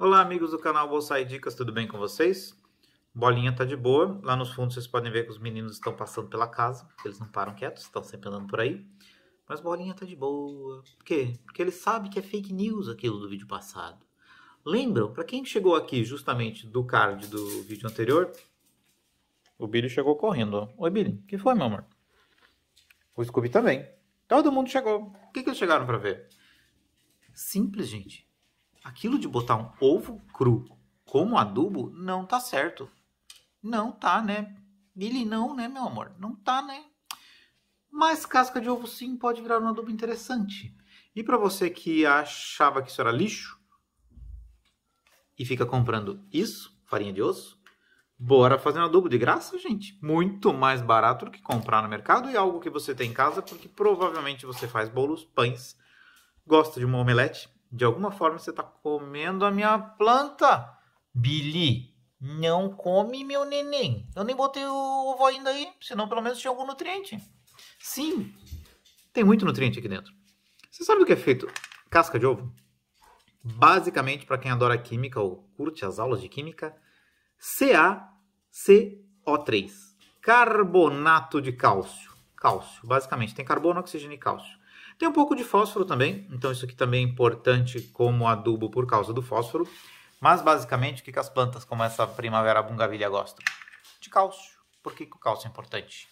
Olá, amigos do canal Bolsa e Dicas, tudo bem com vocês? Bolinha tá de boa. Lá nos fundos vocês podem ver que os meninos estão passando pela casa. Eles não param quietos, estão sempre andando por aí. Mas Bolinha tá de boa. Por quê? Porque ele sabe que é fake news aquilo do vídeo passado. Lembram? Para quem chegou aqui justamente do card do vídeo anterior, o Billy chegou correndo. Oi, Billy. que foi, meu amor? O Scooby também. Todo mundo chegou. O que, que eles chegaram para ver? Simples, gente aquilo de botar um ovo cru como adubo não tá certo. Não tá, né? Billy, não, né, meu amor? Não tá, né? Mas casca de ovo sim pode virar um adubo interessante. E para você que achava que isso era lixo e fica comprando isso, farinha de osso, bora fazer um adubo de graça, gente. Muito mais barato do que comprar no mercado e algo que você tem em casa, porque provavelmente você faz bolos, pães, gosta de uma omelete, de alguma forma você está comendo a minha planta. Billy, não come meu neném. Eu nem botei o ovo ainda aí, senão pelo menos tinha algum nutriente. Sim, tem muito nutriente aqui dentro. Você sabe o que é feito casca de ovo? Basicamente, para quem adora química ou curte as aulas de química, CaCO3, carbonato de cálcio. Cálcio, basicamente, tem carbono, oxigênio e cálcio. Tem um pouco de fósforo também, então isso aqui também é importante como adubo por causa do fósforo. Mas basicamente, o que, que as plantas como essa primavera bungavilha gostam? De cálcio. Por que, que o cálcio é importante?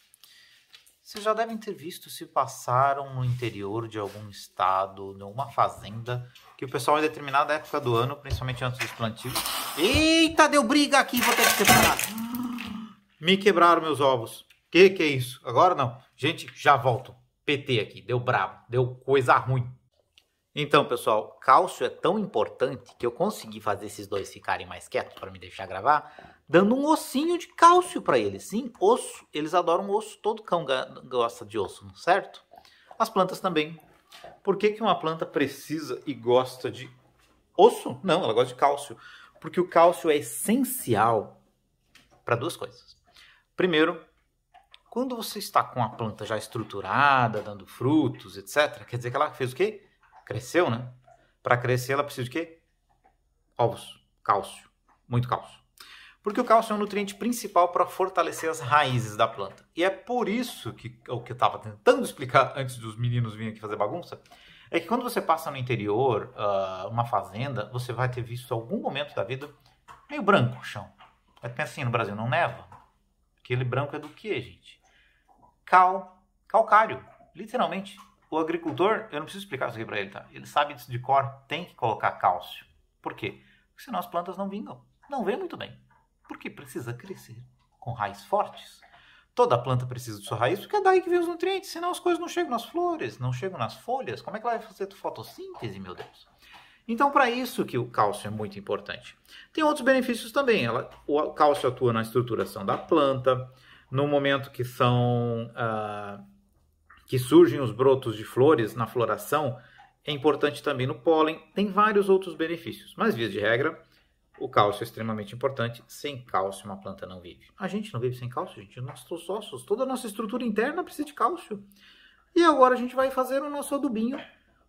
Vocês já devem ter visto se passaram no interior de algum estado, de alguma fazenda, que o pessoal em determinada época do ano, principalmente antes dos plantios. Eita, deu briga aqui, vou ter que separar. Me quebraram meus ovos. Que que é isso? Agora não. Gente, já volto. PT aqui, deu brabo, deu coisa ruim. Então, pessoal, cálcio é tão importante que eu consegui fazer esses dois ficarem mais quietos para me deixar gravar, dando um ossinho de cálcio para eles. Sim, osso, eles adoram osso, todo cão gosta de osso, é certo? As plantas também. Por que, que uma planta precisa e gosta de osso? Não, ela gosta de cálcio. Porque o cálcio é essencial para duas coisas. Primeiro, quando você está com a planta já estruturada, dando frutos, etc., quer dizer que ela fez o quê? Cresceu, né? Para crescer, ela precisa de quê? Ovos, cálcio, muito cálcio. Porque o cálcio é um nutriente principal para fortalecer as raízes da planta. E é por isso que o que eu estava tentando explicar antes dos meninos virem aqui fazer bagunça, é que quando você passa no interior, uh, uma fazenda, você vai ter visto algum momento da vida meio branco o chão. Mas pensa assim, no Brasil não neva? Aquele branco é do que, gente? cal, calcário, literalmente. O agricultor, eu não preciso explicar isso aqui para ele, tá? Ele sabe disso de cor, tem que colocar cálcio. Por quê? Porque senão as plantas não vingam. Não vêm muito bem. Porque precisa crescer com raízes fortes. Toda planta precisa de sua raiz, porque é daí que vem os nutrientes, senão as coisas não chegam nas flores, não chegam nas folhas. Como é que ela vai fazer fotossíntese, meu Deus? Então, para isso que o cálcio é muito importante. Tem outros benefícios também. Ela, o cálcio atua na estruturação da planta, no momento que são ah, que surgem os brotos de flores na floração, é importante também no pólen, tem vários outros benefícios, mas via de regra, o cálcio é extremamente importante. Sem cálcio, uma planta não vive. A gente não vive sem cálcio, gente. Nossos ossos, toda a nossa estrutura interna precisa de cálcio. E agora a gente vai fazer o nosso adubinho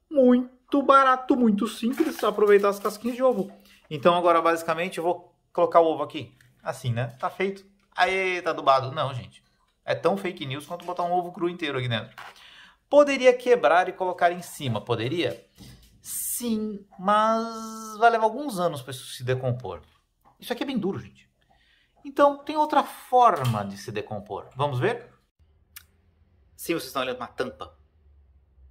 muito barato, muito simples, aproveitar as casquinhas de ovo. Então agora basicamente eu vou colocar o ovo aqui, assim, né? Tá feito. Aê, tá dubado? Não, gente. É tão fake news quanto botar um ovo cru inteiro aqui dentro. Poderia quebrar e colocar em cima, poderia? Sim, mas vai levar alguns anos para isso se decompor. Isso aqui é bem duro, gente. Então, tem outra forma de se decompor. Vamos ver? Sim, vocês estão olhando uma tampa.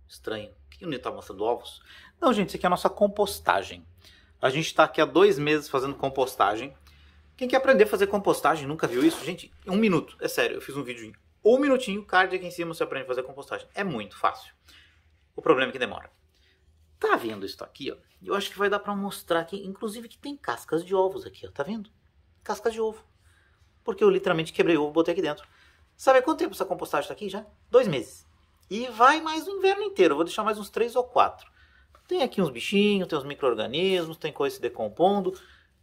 Estranho. O que o Nito está mostrando? Ovos? Não, gente, isso aqui é a nossa compostagem. A gente está aqui há dois meses fazendo compostagem. Quem quer aprender a fazer compostagem nunca viu isso? Gente, um minuto. É sério, eu fiz um vídeo em um minutinho, card aqui em cima, você aprende a fazer compostagem. É muito fácil. O problema é que demora. Tá vendo isso aqui, ó? Eu acho que vai dar para mostrar aqui, inclusive que tem cascas de ovos aqui, ó. Tá vendo? Cascas de ovo. Porque eu literalmente quebrei o ovo e botei aqui dentro. Sabe quanto tempo essa compostagem tá aqui já? Dois meses. E vai mais o inverno inteiro. Eu vou deixar mais uns três ou quatro. Tem aqui uns bichinhos, tem uns micro-organismos, tem coisa se decompondo.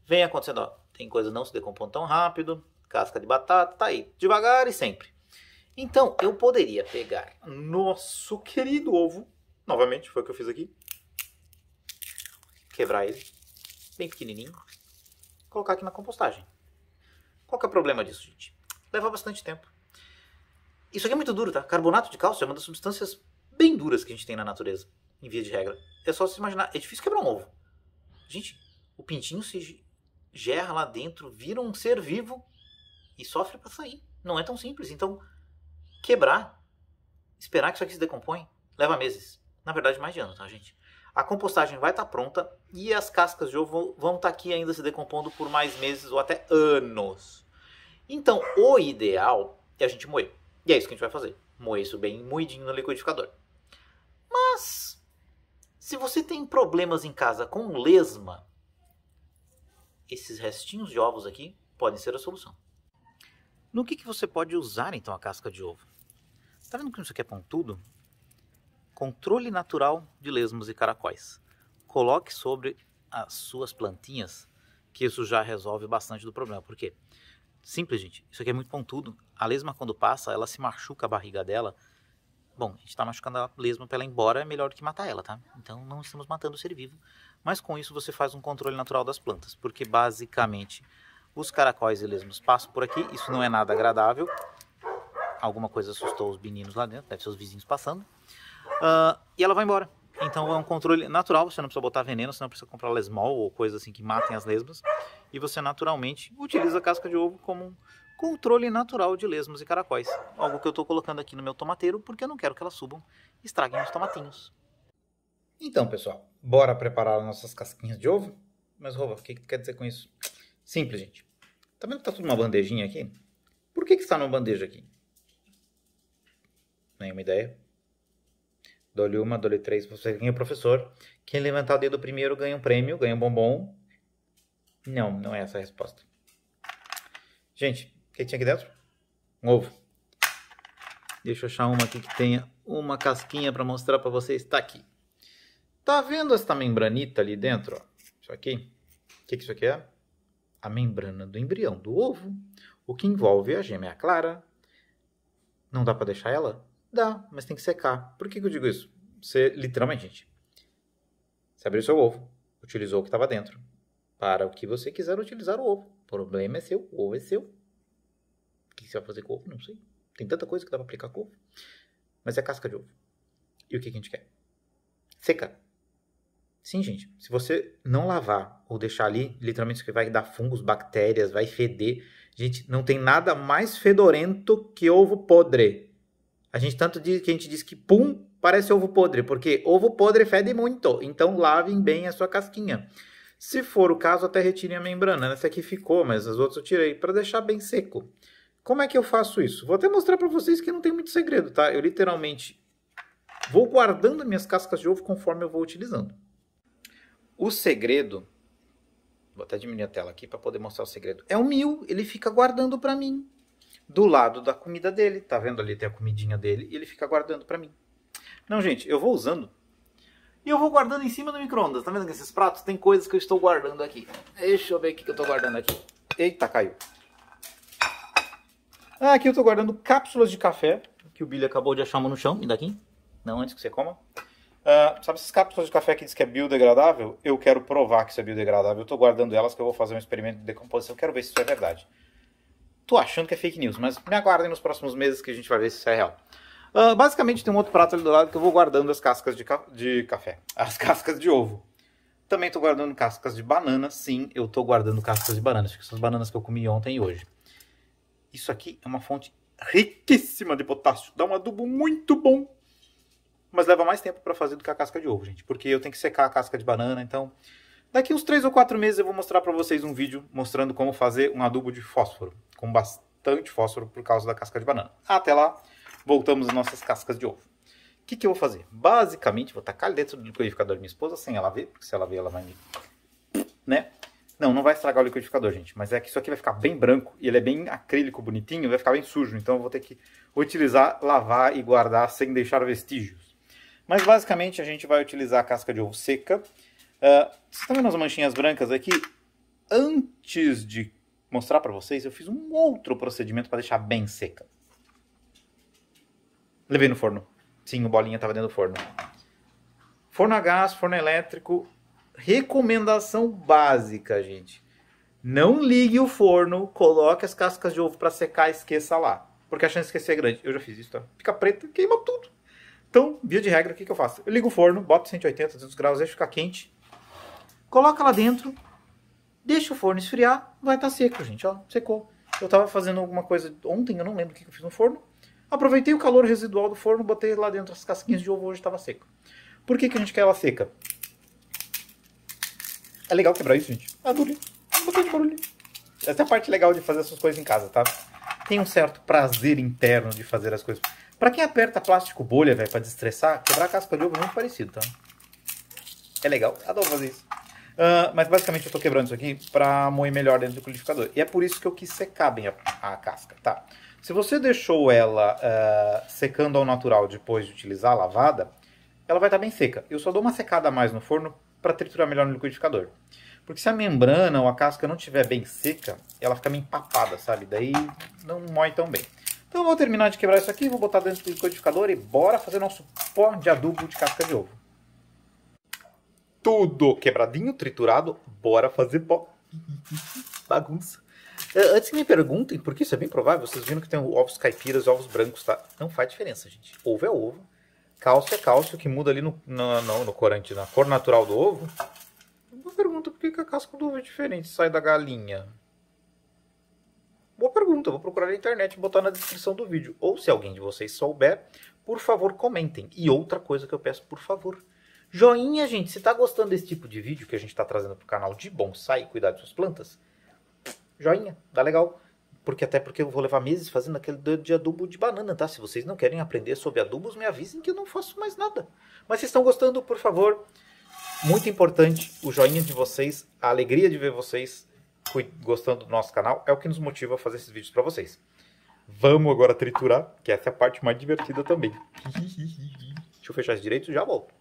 Vem acontecendo, ó tem coisa não se decompondo tão rápido, casca de batata, tá aí, devagar e sempre. Então, eu poderia pegar nosso querido ovo, novamente, foi o que eu fiz aqui, quebrar ele, bem pequenininho, colocar aqui na compostagem. Qual que é o problema disso, gente? Leva bastante tempo. Isso aqui é muito duro, tá? Carbonato de cálcio é uma das substâncias bem duras que a gente tem na natureza, em via de regra. É só se imaginar, é difícil quebrar um ovo. Gente, o pintinho se gerra lá dentro, vira um ser vivo e sofre para sair. Não é tão simples. Então, quebrar, esperar que isso aqui se decompõe, leva meses. Na verdade, mais de ano, tá, gente? A compostagem vai estar tá pronta e as cascas de ovo vão estar tá aqui ainda se decompondo por mais meses ou até anos. Então, o ideal é a gente moer. E é isso que a gente vai fazer. Moer isso bem moidinho no liquidificador. Mas, se você tem problemas em casa com lesma, esses restinhos de ovos aqui podem ser a solução. No que, que você pode usar então a casca de ovo? Tá vendo que isso aqui é pontudo? Controle natural de lesmos e caracóis. Coloque sobre as suas plantinhas, que isso já resolve bastante do problema. Por quê? Simples, gente. Isso aqui é muito pontudo. A lesma, quando passa, ela se machuca a barriga dela Bom, a gente está machucando a lesma pra ela ir embora, é melhor do que matar ela, tá? Então não estamos matando o ser vivo, mas com isso você faz um controle natural das plantas, porque basicamente os caracóis e lesmas passam por aqui, isso não é nada agradável. Alguma coisa assustou os meninos lá dentro, deve ser os vizinhos passando. Uh, e ela vai embora. Então é um controle natural, você não precisa botar veneno, você não precisa comprar lesmol ou coisa assim que matem as lesmas. E você naturalmente utiliza a casca de ovo como controle natural de lesmos e caracóis. Algo que eu estou colocando aqui no meu tomateiro porque eu não quero que elas subam e estraguem os tomatinhos. Então, pessoal, bora preparar nossas casquinhas de ovo? Mas, Rova, o que, que tu quer dizer com isso? Simples, gente. Tá vendo que tá tudo numa bandejinha aqui? Por que que está numa bandeja aqui? Nenhuma ideia? Dole uma, dole três, você ganha o professor. Quem levantar o dedo primeiro ganha um prêmio, ganha um bombom. Não, não é essa a resposta. Gente, o que, tinha aqui dentro? Um ovo. Deixa eu achar uma aqui que tenha uma casquinha para mostrar para vocês. Está aqui. Tá vendo esta membranita ali dentro? Ó? Isso aqui. O que, que isso aqui é? A membrana do embrião do ovo, o que envolve a gêmea clara. Não dá para deixar ela? Dá, mas tem que secar. Por que, que eu digo isso? Você, literalmente, gente, você abriu seu ovo, utilizou o que estava dentro, para o que você quiser utilizar o ovo. O problema é seu, o ovo é seu, o que você vai fazer com ovo? Não sei. Tem tanta coisa que dá para aplicar com ovo. Mas é casca de ovo. E o que, a gente quer? Secar. Sim, gente. Se você não lavar ou deixar ali, literalmente isso vai dar fungos, bactérias, vai feder. Gente, não tem nada mais fedorento que ovo podre. A gente tanto diz que a gente diz que pum, parece ovo podre, porque ovo podre fede muito. Então lavem bem a sua casquinha. Se for o caso, até retirem a membrana. Essa aqui ficou, mas as outras eu tirei para deixar bem seco. Como é que eu faço isso? Vou até mostrar para vocês que não tem muito segredo, tá? Eu literalmente vou guardando minhas cascas de ovo conforme eu vou utilizando. O segredo, vou até diminuir a tela aqui para poder mostrar o segredo, é o mil, ele fica guardando para mim. Do lado da comida dele, tá vendo ali tem a comidinha dele, e ele fica guardando para mim. Não, gente, eu vou usando e eu vou guardando em cima do micro-ondas. Tá vendo que esses pratos tem coisas que eu estou guardando aqui. Deixa eu ver o que eu estou guardando aqui. Eita, caiu. Ah, aqui eu estou guardando cápsulas de café, que o Billy acabou de achar uma no chão, me dá aqui. Não, antes que você coma. Uh, sabe essas cápsulas de café que diz que é biodegradável? Eu quero provar que isso é biodegradável. Eu estou guardando elas que eu vou fazer um experimento de decomposição. Quero ver se isso é verdade. Tô achando que é fake news, mas me aguardem nos próximos meses que a gente vai ver se isso é real. Uh, basicamente tem um outro prato ali do lado que eu vou guardando as cascas de, ca... de café. As cascas de ovo. Também estou guardando cascas de banana. Sim, eu estou guardando cascas de banana. Acho que são as bananas que eu comi ontem e hoje. Isso aqui é uma fonte riquíssima de potássio. Dá um adubo muito bom. Mas leva mais tempo para fazer do que a casca de ovo, gente. Porque eu tenho que secar a casca de banana, então... Daqui uns 3 ou 4 meses eu vou mostrar para vocês um vídeo mostrando como fazer um adubo de fósforo. Com bastante fósforo por causa da casca de banana. Até lá, voltamos às nossas cascas de ovo. O que, que eu vou fazer? Basicamente, vou tacar dentro do liquidificador da minha esposa sem ela ver. Porque se ela ver, ela vai me... Né? Não, não vai estragar o liquidificador, gente, mas é que isso aqui vai ficar bem branco e ele é bem acrílico, bonitinho, vai ficar bem sujo, então eu vou ter que utilizar, lavar e guardar sem deixar vestígios. Mas basicamente a gente vai utilizar a casca de ovo seca. Uh, vocês estão vendo as manchinhas brancas aqui? Antes de mostrar para vocês, eu fiz um outro procedimento para deixar bem seca. Levei no forno. Sim, o bolinha estava dentro do forno. Forno a gás, forno elétrico, recomendação básica, gente. Não ligue o forno, coloque as cascas de ovo para secar e esqueça lá. Porque a chance de esquecer é grande. Eu já fiz isso, tá? Fica preto, queima tudo. Então, via de regra, o que, que eu faço? Eu ligo o forno, boto 180, 200 graus, deixa ficar quente. Coloca lá dentro, deixa o forno esfriar, vai estar tá seco, gente. Ó, secou. Eu estava fazendo alguma coisa ontem, eu não lembro o que, que eu fiz no forno. Aproveitei o calor residual do forno, botei lá dentro as casquinhas de ovo, hoje estava seco. Por que, que a gente quer ela seca? É legal quebrar isso, gente. Barulho. Ah, um pouquinho de barulho. Essa é a parte legal de fazer essas coisas em casa, tá? Tem um certo prazer interno de fazer as coisas. Pra quem aperta plástico bolha, velho, pra destressar, quebrar a casca de ovo é muito parecido, tá? É legal. Adoro fazer isso. Uh, mas basicamente eu tô quebrando isso aqui pra moer melhor dentro do liquidificador. E é por isso que eu quis secar bem a, a casca, tá? Se você deixou ela uh, secando ao natural depois de utilizar a lavada, ela vai estar tá bem seca. Eu só dou uma secada a mais no forno para triturar melhor no liquidificador. Porque se a membrana ou a casca não estiver bem seca, ela fica meio empapada, sabe? Daí não moe tão bem. Então eu vou terminar de quebrar isso aqui, vou botar dentro do liquidificador e bora fazer nosso pó de adubo de casca de ovo. Tudo quebradinho, triturado, bora fazer pó. Bagunça. É, antes que me perguntem, porque isso é bem provável, vocês viram que tem ovos caipiras e ovos brancos, tá? Não faz diferença, gente. Ovo é ovo, Cálcio é cálcio que muda ali no, no, no, no corante, na cor natural do ovo. Boa pergunta, por que, a casca do ovo é diferente sai da galinha? Boa pergunta, vou procurar na internet e botar na descrição do vídeo. Ou se alguém de vocês souber, por favor comentem. E outra coisa que eu peço, por favor. Joinha, gente, se tá gostando desse tipo de vídeo que a gente está trazendo pro canal de bonsai e cuidar de suas plantas, joinha, dá legal porque até porque eu vou levar meses fazendo aquele de adubo de banana, tá? Se vocês não querem aprender sobre adubos, me avisem que eu não faço mais nada. Mas se estão gostando, por favor, muito importante o joinha de vocês, a alegria de ver vocês gostando do nosso canal é o que nos motiva a fazer esses vídeos para vocês. Vamos agora triturar, que essa é a parte mais divertida também. Deixa eu fechar isso direito e já volto.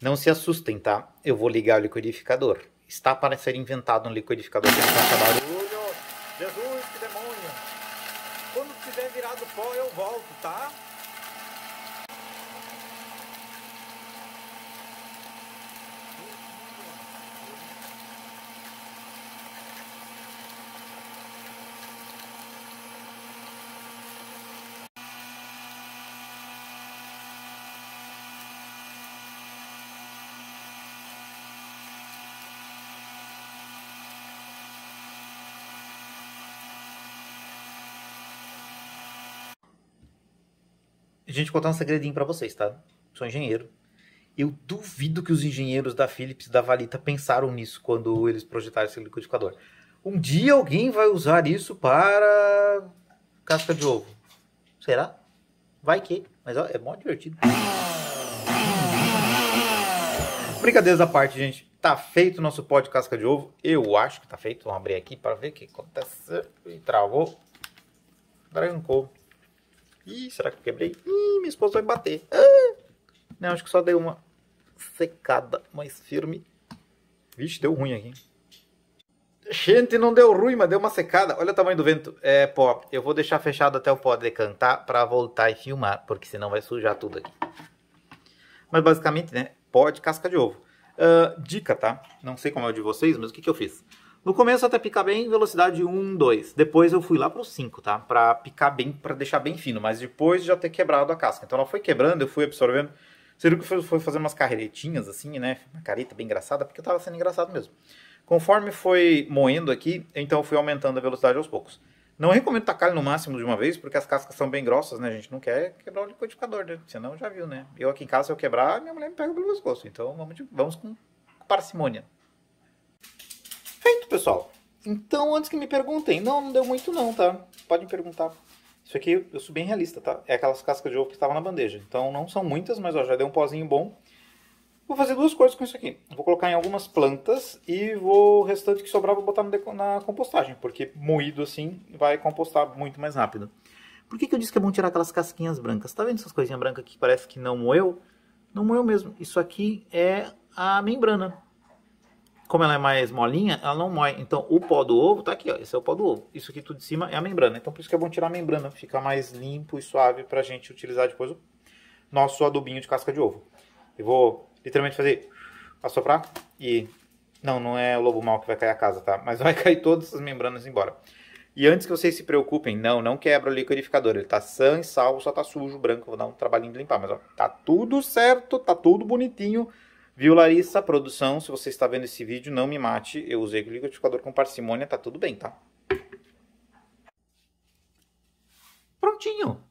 Não se assustem, tá? Eu vou ligar o liquidificador. Está para ser inventado um liquidificador que vai gente, contar um segredinho para vocês, tá? Sou engenheiro. Eu duvido que os engenheiros da Philips e da Valita pensaram nisso quando eles projetaram esse liquidificador. Um dia alguém vai usar isso para casca de ovo. Será? Vai que. Mas ó, é mó divertido. Brincadeiras à parte, gente. Tá feito o nosso pó de casca de ovo. Eu acho que tá feito. Vamos abrir aqui para ver o que acontece. E travou. Trancou. Ih, será que eu quebrei? Ih, minha esposa vai bater. Ah! Não, acho que só dei uma secada mais firme. Vixe, deu ruim aqui. Gente, não deu ruim, mas deu uma secada. Olha o tamanho do vento. É, pó, eu vou deixar fechado até eu pó cantar para voltar e filmar, porque senão vai sujar tudo aqui. Mas basicamente, né, pó de casca de ovo. Uh, dica, tá? Não sei como é o de vocês, mas o que, que eu fiz? No começo até picar bem, velocidade 1, 2. Depois eu fui lá pro 5, tá? Pra picar bem, pra deixar bem fino, mas depois já ter quebrado a casca. Então ela foi quebrando, eu fui absorvendo. Você viu que foi fazer umas carretinhas assim, né? Uma careta bem engraçada, porque eu tava sendo engraçado mesmo. Conforme foi moendo aqui, então eu fui aumentando a velocidade aos poucos. Não recomendo tacar no máximo de uma vez, porque as cascas são bem grossas, né? A gente não quer quebrar o liquidificador, né? Senão já viu, né? Eu aqui em casa, se eu quebrar, minha mulher me pega pelo pescoço. Então vamos, de, vamos com parcimônia. Perfeito, pessoal. Então, antes que me perguntem, não, não deu muito não, tá? Pode me perguntar. Isso aqui eu sou bem realista, tá? É aquelas cascas de ovo que estavam na bandeja. Então, não são muitas, mas ó, já deu um pozinho bom. Vou fazer duas coisas com isso aqui. Vou colocar em algumas plantas e vou o restante que sobrar vou botar na compostagem, porque moído assim vai compostar muito mais rápido. Por que, que eu disse que é bom tirar aquelas casquinhas brancas? Tá vendo essas coisinhas brancas que parece que não moeu? Não moeu mesmo. Isso aqui é a membrana como ela é mais molinha, ela não mói. Então, o pó do ovo tá aqui, ó. Esse é o pó do ovo. Isso aqui tudo de cima é a membrana. Então, por isso que é bom tirar a membrana. Fica mais limpo e suave pra gente utilizar depois o nosso adubinho de casca de ovo. Eu vou literalmente fazer... Assoprar e... Não, não é o lobo mal que vai cair a casa, tá? Mas vai cair todas as membranas embora. E antes que vocês se preocupem, não, não quebra o liquidificador. Ele tá sã e salvo, só tá sujo, branco. Vou dar um trabalhinho de limpar, mas ó, tá tudo certo, tá tudo bonitinho Viu, Larissa? Produção, se você está vendo esse vídeo, não me mate. Eu usei o liquidificador com parcimônia, tá tudo bem, tá? Prontinho.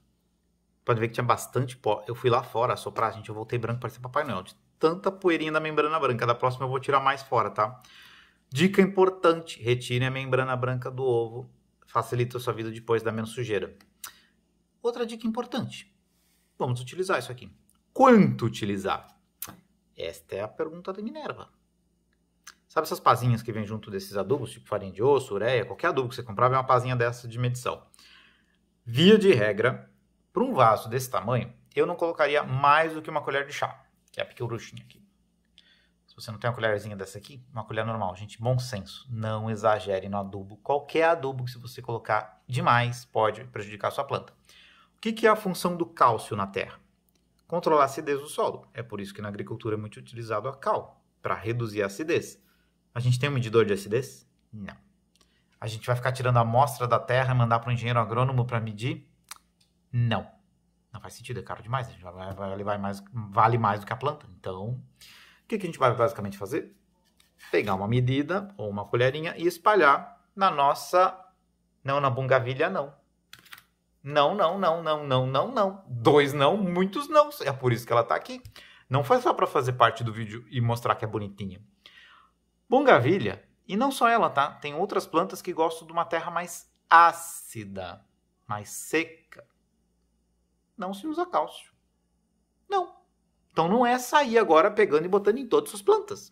Pode ver que tinha bastante pó. Eu fui lá fora soprar, gente. Eu voltei branco, parecia Papai Noel. De tanta poeirinha da membrana branca. Da próxima eu vou tirar mais fora, tá? Dica importante: retire a membrana branca do ovo. Facilita a sua vida depois da menos sujeira. Outra dica importante: vamos utilizar isso aqui. Quanto utilizar? Esta é a pergunta da Minerva. Sabe essas pazinhas que vêm junto desses adubos, tipo farinha de osso, ureia, qualquer adubo que você comprava é uma pazinha dessa de medição. Via de regra, para um vaso desse tamanho, eu não colocaria mais do que uma colher de chá, que é a pequenuchinha aqui. Se você não tem uma colherzinha dessa aqui, uma colher normal, gente, bom senso, não exagere no adubo. Qualquer adubo que você colocar demais pode prejudicar a sua planta. O que, que é a função do cálcio na terra? controlar a acidez do solo. É por isso que na agricultura é muito utilizado a cal, para reduzir a acidez. A gente tem um medidor de acidez? Não. A gente vai ficar tirando a amostra da terra e mandar para um engenheiro agrônomo para medir? Não. Não faz sentido, é caro demais. A gente vai, vai, vai mais, vale mais do que a planta. Então, o que, que a gente vai basicamente fazer? Pegar uma medida ou uma colherinha e espalhar na nossa. Não na bungavilha, não não, não, não, não, não, não, não. Dois não, muitos não. É por isso que ela tá aqui. Não foi só para fazer parte do vídeo e mostrar que é bonitinha. Bungavilha, e não só ela, tá? Tem outras plantas que gostam de uma terra mais ácida, mais seca. Não se usa cálcio. Não. Então não é sair agora pegando e botando em todas as plantas.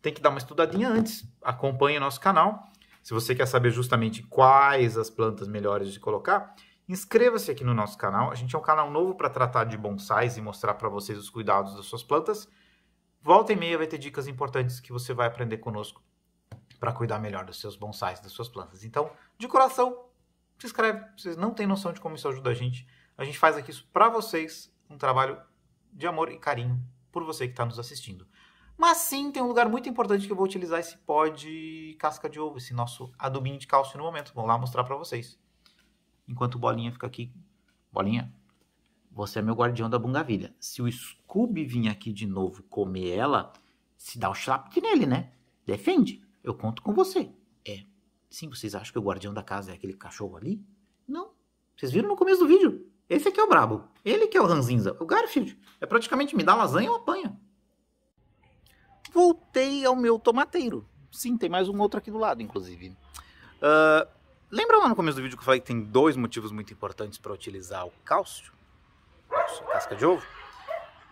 Tem que dar uma estudadinha antes. Acompanhe nosso canal. Se você quer saber justamente quais as plantas melhores de colocar Inscreva-se aqui no nosso canal. A gente é um canal novo para tratar de bonsais e mostrar para vocês os cuidados das suas plantas. Volta e meia vai ter dicas importantes que você vai aprender conosco para cuidar melhor dos seus bonsais, das suas plantas. Então, de coração, se inscreve. Vocês não têm noção de como isso ajuda a gente. A gente faz aqui isso para vocês, um trabalho de amor e carinho por você que está nos assistindo. Mas sim, tem um lugar muito importante que eu vou utilizar esse pó de casca de ovo, esse nosso adubinho de cálcio no momento. Vou lá mostrar para vocês enquanto Bolinha fica aqui. Bolinha, você é meu guardião da bungavilha. Se o Scooby vir aqui de novo comer ela, se dá o um chapte nele, né? Defende. Eu conto com você. É. Sim, vocês acham que o guardião da casa é aquele cachorro ali? Não. Vocês viram no começo do vídeo. Esse aqui é o brabo. Ele que é o ranzinza. O Garfield é praticamente me dá lasanha ou apanha. Voltei ao meu tomateiro. Sim, tem mais um outro aqui do lado, inclusive. Uh, Lembra lá no começo do vídeo que eu falei que tem dois motivos muito importantes para utilizar o cálcio? Nossa, casca de ovo?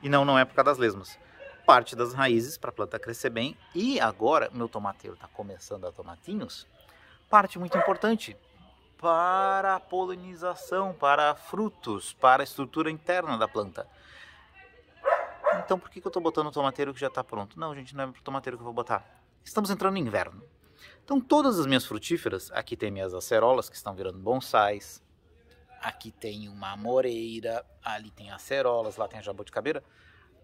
E não, não é por causa das lesmas. Parte das raízes para a planta crescer bem. E agora, meu tomateiro está começando a tomatinhos. Parte muito importante para a polinização, para frutos, para a estrutura interna da planta. Então por que, que eu estou botando o tomateiro que já está pronto? Não, gente, não é para o tomateiro que eu vou botar. Estamos entrando no inverno. Então todas as minhas frutíferas, aqui tem minhas acerolas que estão virando bonsais, aqui tem uma moreira, ali tem acerolas, lá tem a jabuticabeira,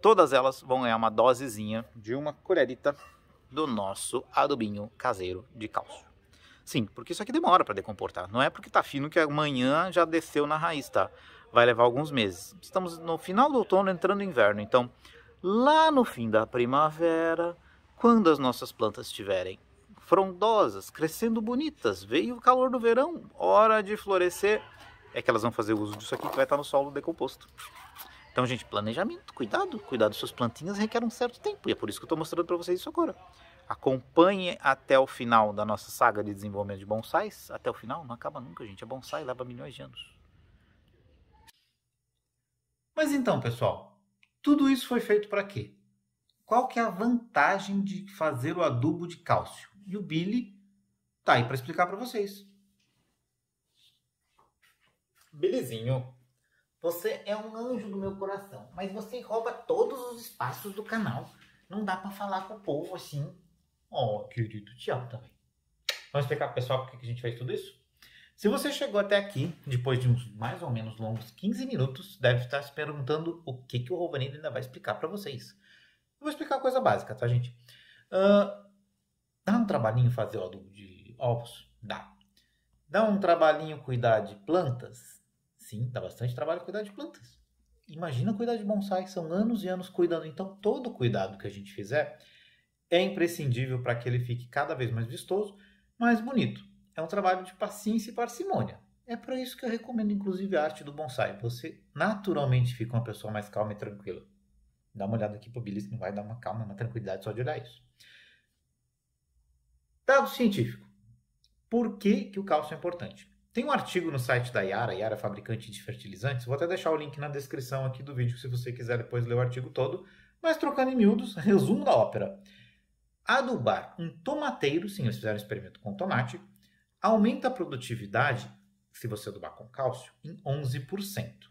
todas elas vão ganhar uma dosezinha de uma colherita do nosso adubinho caseiro de cálcio. Sim, porque isso aqui demora para decomportar. Não é porque tá fino que amanhã já desceu na raiz, tá? Vai levar alguns meses. Estamos no final do outono, entrando no inverno. Então, lá no fim da primavera, quando as nossas plantas estiverem frondosas, crescendo bonitas. Veio o calor do verão, hora de florescer. É que elas vão fazer uso disso aqui que vai estar no solo decomposto. Então, gente, planejamento, cuidado, cuidado. Suas plantinhas requerem um certo tempo e é por isso que eu estou mostrando para vocês isso agora. Acompanhe até o final da nossa saga de desenvolvimento de bonsais. Até o final, não acaba nunca, gente. É bonsai, leva milhões de anos. Mas então, pessoal, tudo isso foi feito para quê? Qual que é a vantagem de fazer o adubo de cálcio? E o Billy tá aí para explicar para vocês. Billyzinho, você é um anjo do meu coração, mas você rouba todos os espaços do canal. Não dá para falar com o povo assim. Oh, querido Tiago também. Vamos explicar pro pessoal por que a gente fez tudo isso? Se você chegou até aqui, depois de uns mais ou menos longos 15 minutos, deve estar se perguntando o que, que o Rovanildo ainda vai explicar para vocês. Eu vou explicar a coisa básica, tá, gente? Uh, Dá um trabalhinho fazer o adubo de ovos? Dá. Dá um trabalhinho cuidar de plantas? Sim, dá bastante trabalho cuidar de plantas. Imagina cuidar de bonsai, são anos e anos cuidando. Então, todo cuidado que a gente fizer é imprescindível para que ele fique cada vez mais vistoso, mais bonito. É um trabalho de paciência e parcimônia. É para isso que eu recomendo, inclusive, a arte do bonsai. Você naturalmente fica uma pessoa mais calma e tranquila. Dá uma olhada aqui para Billy, não vai dar uma calma, uma tranquilidade só de olhar isso. Dado científico. Por que, que o cálcio é importante? Tem um artigo no site da Yara, Yara Fabricante de Fertilizantes. Vou até deixar o link na descrição aqui do vídeo se você quiser depois ler o artigo todo. Mas trocando em miúdos, resumo da ópera. Adubar um tomateiro, sim, eles fizeram um experimento com tomate, aumenta a produtividade, se você adubar com cálcio, em 11%.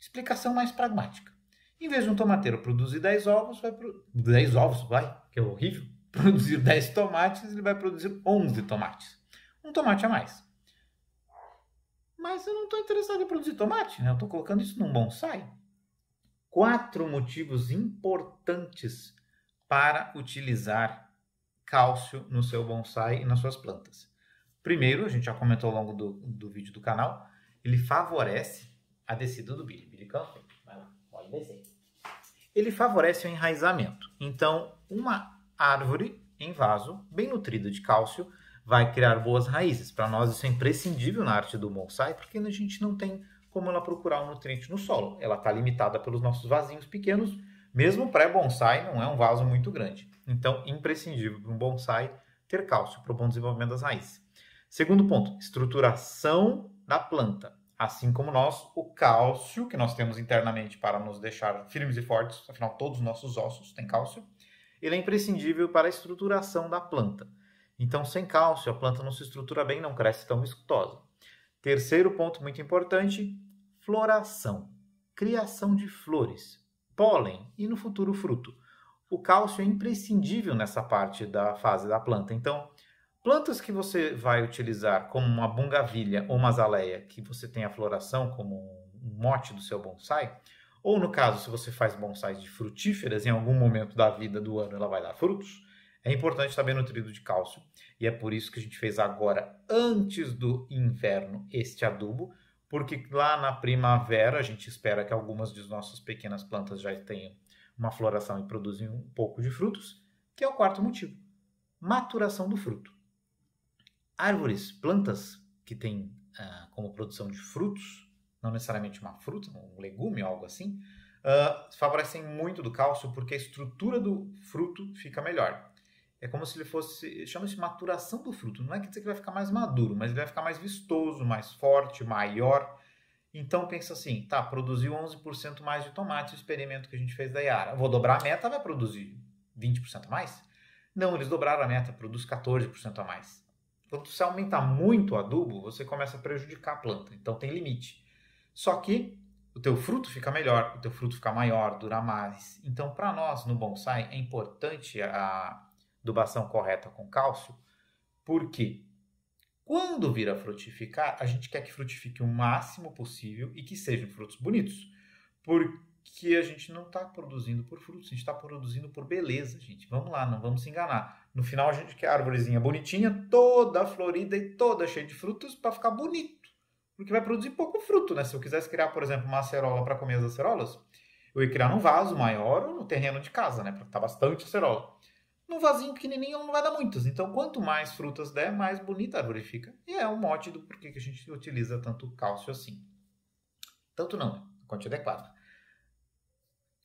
Explicação mais pragmática. Em vez de um tomateiro produzir 10 ovos, vai pro... 10 ovos, vai, que é horrível produzir 10 tomates, ele vai produzir 11 tomates. Um tomate a mais. Mas eu não estou interessado em produzir tomate, né? eu estou colocando isso num bonsai. Quatro motivos importantes para utilizar cálcio no seu bonsai e nas suas plantas. Primeiro, a gente já comentou ao longo do, do vídeo do canal, ele favorece a descida do bile. Bile Vai lá, pode descer. Ele favorece o enraizamento. Então, uma árvore em vaso, bem nutrida de cálcio, vai criar boas raízes. Para nós isso é imprescindível na arte do bonsai, porque a gente não tem como ela procurar um nutriente no solo. Ela está limitada pelos nossos vasinhos pequenos, mesmo pré-bonsai não é um vaso muito grande. Então, imprescindível para um bonsai ter cálcio para o bom desenvolvimento das raízes. Segundo ponto, estruturação da planta. Assim como nós, o cálcio que nós temos internamente para nos deixar firmes e fortes, afinal todos os nossos ossos têm cálcio, ele é imprescindível para a estruturação da planta. Então, sem cálcio, a planta não se estrutura bem, não cresce tão escutosa. Terceiro ponto muito importante: floração, criação de flores, pólen e no futuro fruto. O cálcio é imprescindível nessa parte da fase da planta. Então, plantas que você vai utilizar como uma bungavilha ou uma azaleia, que você tem a floração como um mote do seu bonsai, ou no caso, se você faz bonsais de frutíferas, em algum momento da vida do ano ela vai dar frutos. É importante estar bem nutrido de cálcio. E é por isso que a gente fez agora, antes do inverno, este adubo, porque lá na primavera a gente espera que algumas de nossas pequenas plantas já tenham uma floração e produzem um pouco de frutos, que é o quarto motivo: maturação do fruto. Árvores, plantas que têm ah, como produção de frutos não necessariamente uma fruta, um legume, algo assim, uh, favorecem muito do cálcio porque a estrutura do fruto fica melhor. É como se ele fosse, chama-se maturação do fruto. Não é que dizer que vai ficar mais maduro, mas ele vai ficar mais vistoso, mais forte, maior. Então pensa assim, tá, produziu 11% mais de tomate, o experimento que a gente fez da Yara. Vou dobrar a meta, vai produzir 20% a mais? Não, eles dobraram a meta, produz 14% a mais. Quando então, você aumenta muito o adubo, você começa a prejudicar a planta, então tem limite. Só que o teu fruto fica melhor, o teu fruto fica maior, dura mais. Então, para nós no bonsai é importante a adubação correta com cálcio, porque quando vir a frutificar, a gente quer que frutifique o máximo possível e que sejam frutos bonitos. Porque a gente não está produzindo por frutos, a gente está produzindo por beleza, gente. Vamos lá, não vamos se enganar. No final, a gente quer a árvorezinha bonitinha, toda florida e toda cheia de frutos para ficar bonito porque vai produzir pouco fruto, né? Se eu quisesse criar, por exemplo, uma acerola para comer as acerolas, eu ia criar num vaso maior ou no terreno de casa, né? Porque tá bastante acerola. Num vasinho pequenininho não vai dar muitos. Então, quanto mais frutas der, mais bonita a árvore fica. E é um mote do porquê que a gente utiliza tanto cálcio assim. Tanto não, né? Conte adequada. É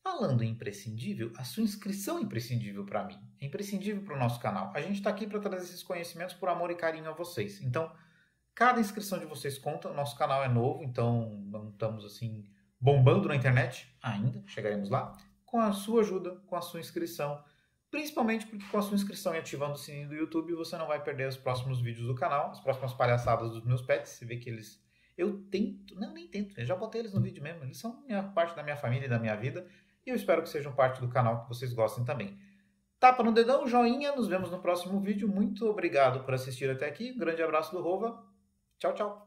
Falando em imprescindível, a sua inscrição é imprescindível para mim. É imprescindível para o nosso canal. A gente está aqui para trazer esses conhecimentos por amor e carinho a vocês. Então, Cada inscrição de vocês conta. Nosso canal é novo, então não estamos assim bombando na internet ainda. Chegaremos lá. Com a sua ajuda, com a sua inscrição. Principalmente porque com a sua inscrição e ativando o sininho do YouTube, você não vai perder os próximos vídeos do canal, as próximas palhaçadas dos meus pets. Você vê que eles. Eu tento. Não, nem tento. Eu já botei eles no vídeo mesmo. Eles são minha, parte da minha família e da minha vida. E eu espero que sejam parte do canal que vocês gostem também. Tapa no dedão, joinha. Nos vemos no próximo vídeo. Muito obrigado por assistir até aqui. Um grande abraço do Rova. 悄悄。